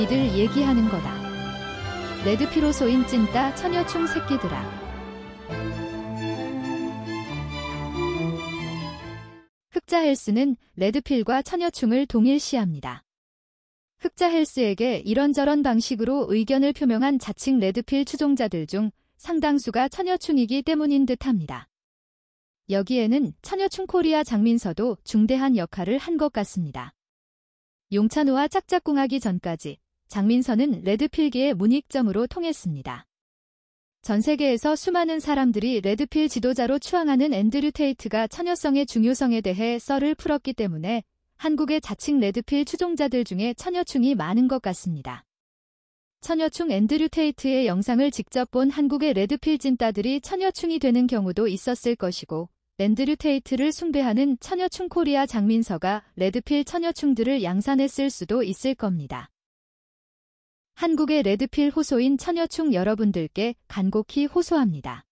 니들 얘기하는 거다. 레드피로소인 찐따 처녀충 새끼들아. 흑자 헬스는 레드필과 처녀충을 동일시합니다. 흑자 헬스에게 이런저런 방식으로 의견을 표명한 자칭 레드필 추종자들 중 상당수가 처녀충이기 때문인 듯합니다. 여기에는 처녀충 코리아 장민서도 중대한 역할을 한 것 같습니다. 용찬호와 짝짝꿍하기 전까지 장민선은 레드필기의 문익점으로 통했습니다. 전 세계에서 수많은 사람들이 레드필 지도자로 추앙하는 앤드류 테이트가 처녀성의 중요성에 대해 썰을 풀었기 때문에 한국의 자칭 레드필 추종자들 중에 처녀충이 많은 것 같습니다. 처녀충 앤드류 테이트의 영상을 직접 본 한국의 레드필 진따들이 처녀충이 되는 경우도 있었을 것이고 앤드류 테이트를 숭배하는 처녀충 코리아 장민서가 레드필 처녀충들을 양산했을 수도 있을 겁니다. 한국의 레드필 호소인 처녀충 여러분들께 간곡히 호소합니다.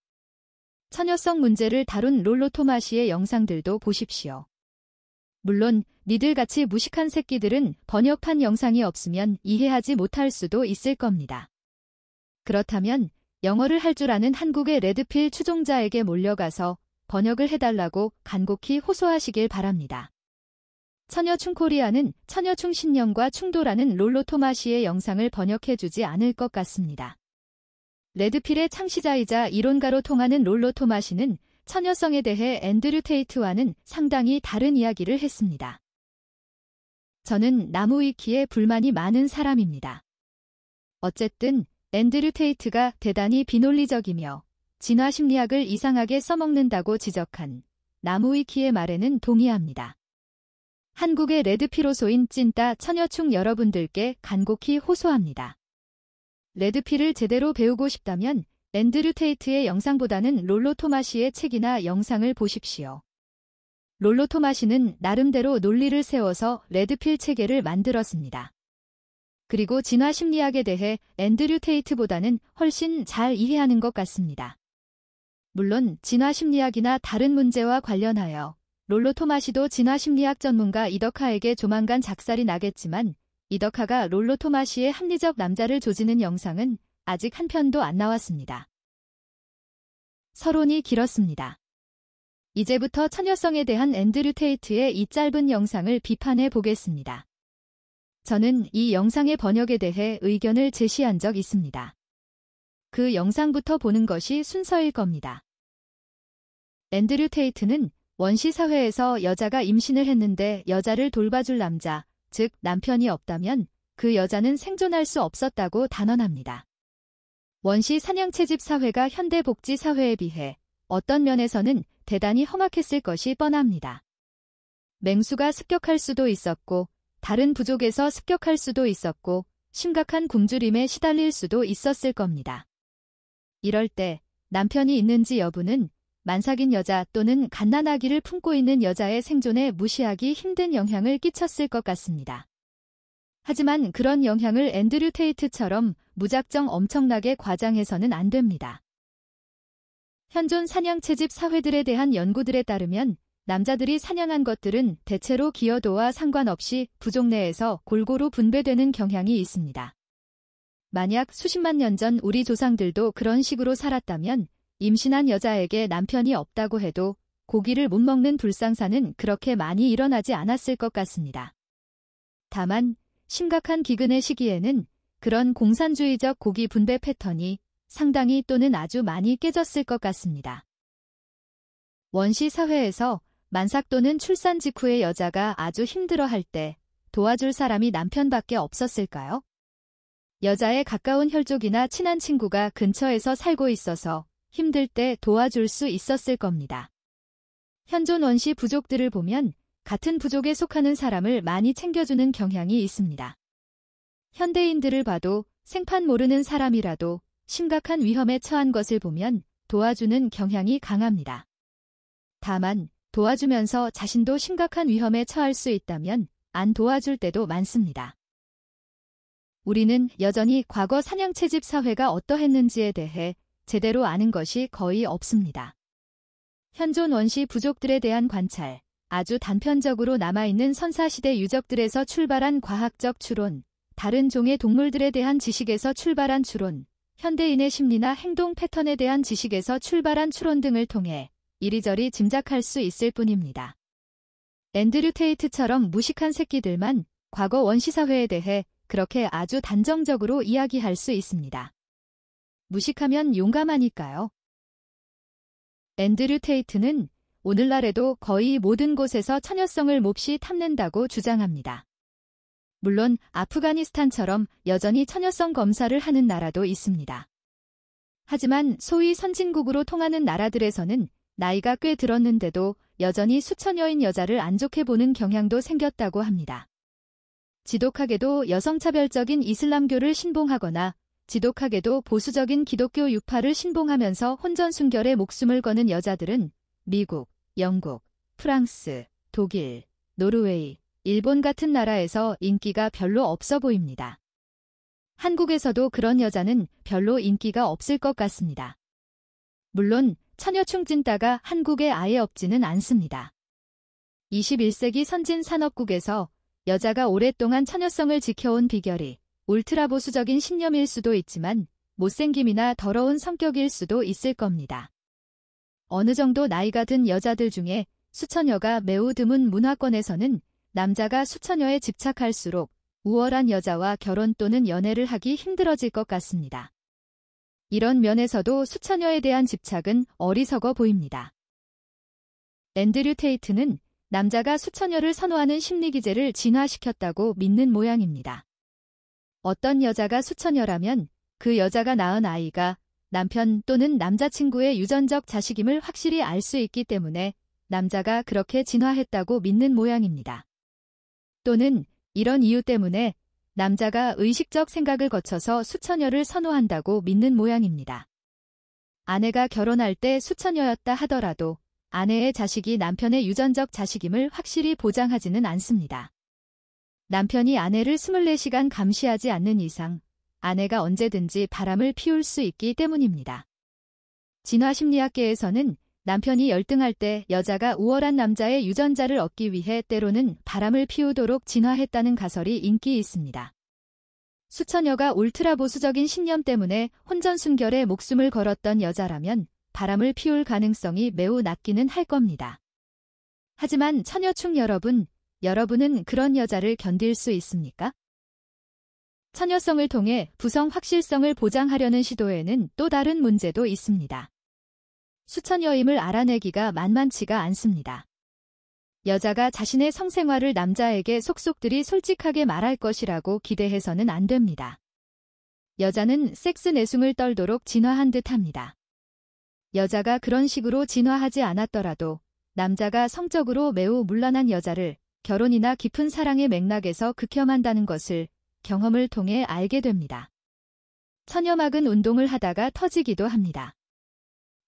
처녀성 문제를 다룬 롤로토마시의 영상들도 보십시오. 물론 니들같이 무식한 새끼들은 번역판 영상이 없으면 이해하지 못할 수도 있을 겁니다. 그렇다면 영어를 할 줄 아는 한국의 레드필 추종자에게 몰려가서 번역을 해달라고 간곡히 호소하시길 바랍니다. 처녀충 코리아는 처녀충 신념과 충돌하는 롤로 토마시의 영상을 번역해주지 않을 것 같습니다. 레드필의 창시자이자 이론가로 통하는 롤로 토마시는 처녀성에 대해 앤드류 테이트와는 상당히 다른 이야기를 했습니다. 저는 나무위키에 불만이 많은 사람입니다. 어쨌든 앤드류 테이트가 대단히 비논리적이며 진화 심리학을 이상하게 써먹는다고 지적한 나무위키의 말에는 동의합니다. 한국의 레드피로소인 찐따 처녀충 여러분들께 간곡히 호소합니다. 레드피를 제대로 배우고 싶다면 앤드류 테이트의 영상보다는 롤로 토마시의 책이나 영상을 보십시오. 롤로 토마시는 나름대로 논리를 세워서 레드필 체계를 만들었습니다. 그리고 진화 심리학에 대해 앤드류 테이트보다는 훨씬 잘 이해하는 것 같습니다. 물론 진화 심리학이나 다른 문제와 관련하여 롤로 토마시도 진화심리학 전문가 이덕하에게 조만간 작살이 나겠지만 이덕하가 롤로 토마시의 합리적 남자를 조지는 영상은 아직 한 편도 안 나왔습니다. 서론이 길었습니다. 이제부터 천녀성에 대한 앤드류 테이트의 이 짧은 영상을 비판해 보겠습니다. 저는 이 영상의 번역에 대해 의견을 제시한 적 있습니다. 그 영상부터 보는 것이 순서일 겁니다. 앤드류 테이트는 원시사회에서 여자가 임신을 했는데 여자를 돌봐줄 남자, 즉 남편이 없다면 그 여자는 생존할 수 없었다고 단언합니다. 원시 사냥채집 사회가 현대 복지 사회에 비해 어떤 면에서는 대단히 험악했을 것이 뻔합니다. 맹수가 습격할 수도 있었고 다른 부족에서 습격할 수도 있었고 심각한 굶주림에 시달릴 수도 있었을 겁니다. 이럴 때 남편이 있는지 여부는 만삭인 여자 또는 갓난아기를 품고 있는 여자의 생존에 무시하기 힘든 영향을 끼쳤을 것 같습니다. 하지만 그런 영향을 앤드류 테이트처럼 무작정 엄청나게 과장해서는 안 됩니다. 현존 사냥채집 사회들에 대한 연구들에 따르면 남자들이 사냥한 것들은 대체로 기여도와 상관없이 부족 내에서 골고루 분배되는 경향이 있습니다. 만약 수십만 년 전 우리 조상들도 그런 식으로 살았다면 임신한 여자에게 남편이 없다고 해도 고기를 못 먹는 불상사는 그렇게 많이 일어나지 않았을 것 같습니다. 다만 심각한 기근의 시기에는 그런 공산주의적 고기 분배 패턴이 상당히 또는 아주 많이 깨졌을 것 같습니다. 원시 사회에서 만삭 또는 출산 직후의 여자가 아주 힘들어할 때 도와줄 사람이 남편밖에 없었을까요? 여자의 가까운 혈족이나 친한 친구가 근처에서 살고 있어서 힘들 때 도와줄 수 있었을 겁니다. 현존 원시 부족들을 보면 같은 부족에 속하는 사람을 많이 챙겨주는 경향이 있습니다. 현대인들을 봐도 생판 모르는 사람이라도 심각한 위험에 처한 것을 보면 도와주는 경향이 강합니다. 다만 도와주면서 자신도 심각한 위험에 처할 수 있다면 안 도와줄 때도 많습니다. 우리는 여전히 과거 사냥채집 사회가 어떠했는지에 대해 제대로 아는 것이 거의 없습니다. 현존 원시 부족들에 대한 관찰, 아주 단편적으로 남아있는 선사시대 유적들에서 출발한 과학적 추론, 다른 종의 동물들에 대한 지식에서 출발한 추론, 현대인의 심리나 행동 패턴에 대한 지식에서 출발한 추론 등을 통해 이리저리 짐작할 수 있을 뿐입니다. 앤드류 테이트처럼 무식한 새끼들만 과거 원시사회에 대해 그렇게 아주 단정적으로 이야기할 수 있습니다. 무식하면 용감하니까요. 앤드류 테이트는 오늘날에도 거의 모든 곳에서 천여성을 몹시 탐낸다고 주장합니다. 물론 아프가니스탄처럼 여전히 천여성 검사를 하는 나라도 있습니다. 하지만 소위 선진국으로 통하는 나라들에서는 나이가 꽤 들었는데도 여전히 수천여인 여자를 안 좋게 보는 경향도 생겼다고 합니다. 지독하게도 여성차별적인 이슬람교를 신봉하거나 지독하게도 보수적인 기독교 유파를 신봉하면서 혼전순결에 목숨을 거는 여자들은 미국, 영국, 프랑스, 독일, 노르웨이, 일본 같은 나라에서 인기가 별로 없어 보입니다. 한국에서도 그런 여자는 별로 인기가 없을 것 같습니다. 물론 처녀충 찐따가 한국에 아예 없지는 않습니다. 21세기 선진 산업국에서 여자가 오랫동안 처녀성을 지켜온 비결이 울트라 보수적인 신념일 수도 있지만 못생김이나 더러운 성격일 수도 있을 겁니다. 어느 정도 나이가 든 여자들 중에 수천여가 매우 드문 문화권에서는 남자가 수천여에 집착할수록 우월한 여자와 결혼 또는 연애를 하기 힘들어질 것 같습니다. 이런 면에서도 수천여에 대한 집착은 어리석어 보입니다. 앤드류 테이트는 남자가 수천여를 선호하는 심리기제를 진화시켰다고 믿는 모양입니다. 어떤 여자가 수천여라면그 여자가 낳은 아이가 남편 또는 남자친구의 유전적 자식임을 확실히 알 수 있기 때문에 남자가 그렇게 진화했다고 믿는 모양입니다. 또는 이런 이유 때문에 남자가 의식적 생각을 거쳐서 수천여를 선호한다고 믿는 모양입니다. 아내가 결혼할 때수천여였다 하더라도 아내의 자식이 남편의 유전적 자식임을 확실히 보장하지는 않습니다. 남편이 아내를 24시간 감시하지 않는 이상 아내가 언제든지 바람을 피울 수 있기 때문입니다. 진화심리학계에서는 남편이 열등할 때 여자가 우월한 남자의 유전자를 얻기 위해 때로는 바람을 피우도록 진화했다는 가설이 인기 있습니다. 수천여가 울트라 보수적인 신념 때문에 혼전순결에 목숨을 걸었던 여자라면 바람을 피울 가능성이 매우 낮기는 할 겁니다. 하지만 처녀충 여러분, 여러분은 그런 여자를 견딜 수 있습니까? 처녀성을 통해 부성 확실성을 보장하려는 시도에는 또 다른 문제도 있습니다. 수천여임을 알아내기가 만만치가 않습니다. 여자가 자신의 성생활을 남자에게 속속들이 솔직하게 말할 것이라고 기대해서는 안 됩니다. 여자는 섹스 내숭을 떨도록 진화한 듯합니다. 여자가 그런 식으로 진화하지 않았더라도 남자가 성적으로 매우 물란한 여자를 결혼이나 깊은 사랑의 맥락에서 극혐한다는 것을 경험을 통해 알게 됩니다. 천여막은 운동을 하다가 터지기도 합니다.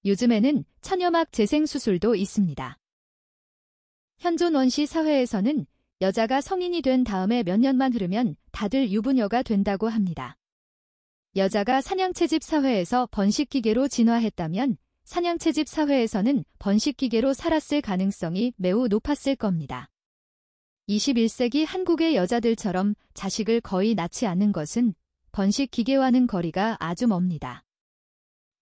요즘에는 천여막 재생 수술도 있습니다. 현존 원시 사회에서는 여자가 성인이 된 다음에 몇 년만 흐르면 다들 유부녀가 된다고 합니다. 여자가 사냥채집 사회에서 번식기계로 진화했다면 사냥채집 사회에서는 번식기계로 살았을 가능성이 매우 높았을 겁니다. 21세기 한국의 여자들처럼 자식을 거의 낳지 않는 것은 번식 기계와는 거리가 아주 멉니다.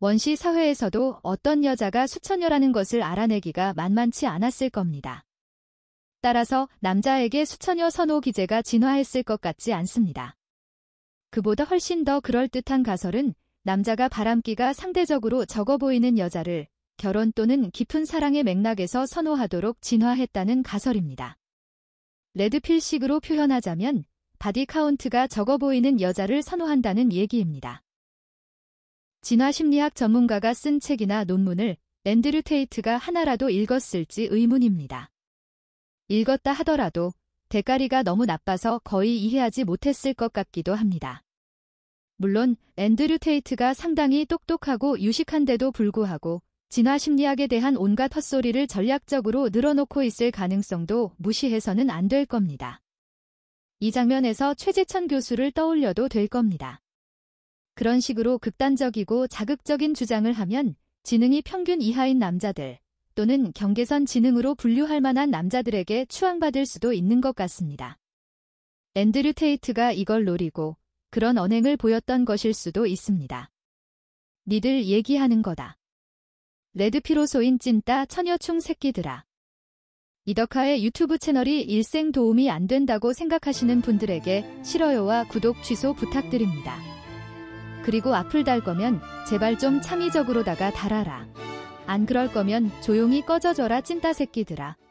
원시 사회에서도 어떤 여자가 수천녀라는 것을 알아내기가 만만치 않았을 겁니다. 따라서 남자에게 수천여 선호 기제가 진화했을 것 같지 않습니다. 그보다 훨씬 더 그럴듯한 가설은 남자가 바람기가 상대적으로 적어 보이는 여자를 결혼 또는 깊은 사랑의 맥락에서 선호하도록 진화했다는 가설입니다. 레드필식으로 표현하자면 바디 카운트가 적어 보이는 여자를 선호한다는 얘기입니다. 진화 심리학 전문가가 쓴 책이나 논문을 앤드류 테이트가 하나라도 읽었을지 의문입니다. 읽었다 하더라도 대가리가 너무 나빠서 거의 이해하지 못했을 것 같기도 합니다. 물론 앤드류 테이트가 상당히 똑똑하고 유식한데도 불구하고 진화 심리학에 대한 온갖 헛소리를 전략적으로 늘어놓고 있을 가능성도 무시해서는 안 될 겁니다. 이 장면에서 최재천 교수를 떠올려도 될 겁니다. 그런 식으로 극단적이고 자극적인 주장을 하면 지능이 평균 이하인 남자들 또는 경계선 지능으로 분류할 만한 남자들에게 추앙받을 수도 있는 것 같습니다. 앤드류 테이트가 이걸 노리고 그런 언행을 보였던 것일 수도 있습니다. 니들 얘기하는 거다. 레드피로소인 찐따 처녀충 새끼들아. 이덕화의 유튜브 채널이 일생 도움이 안 된다고 생각하시는 분들에게 싫어요와 구독 취소 부탁드립니다. 그리고 악플 달 거면 제발 좀 창의적으로다가 달아라. 안 그럴 거면 조용히 꺼져줘라 찐따 새끼들아.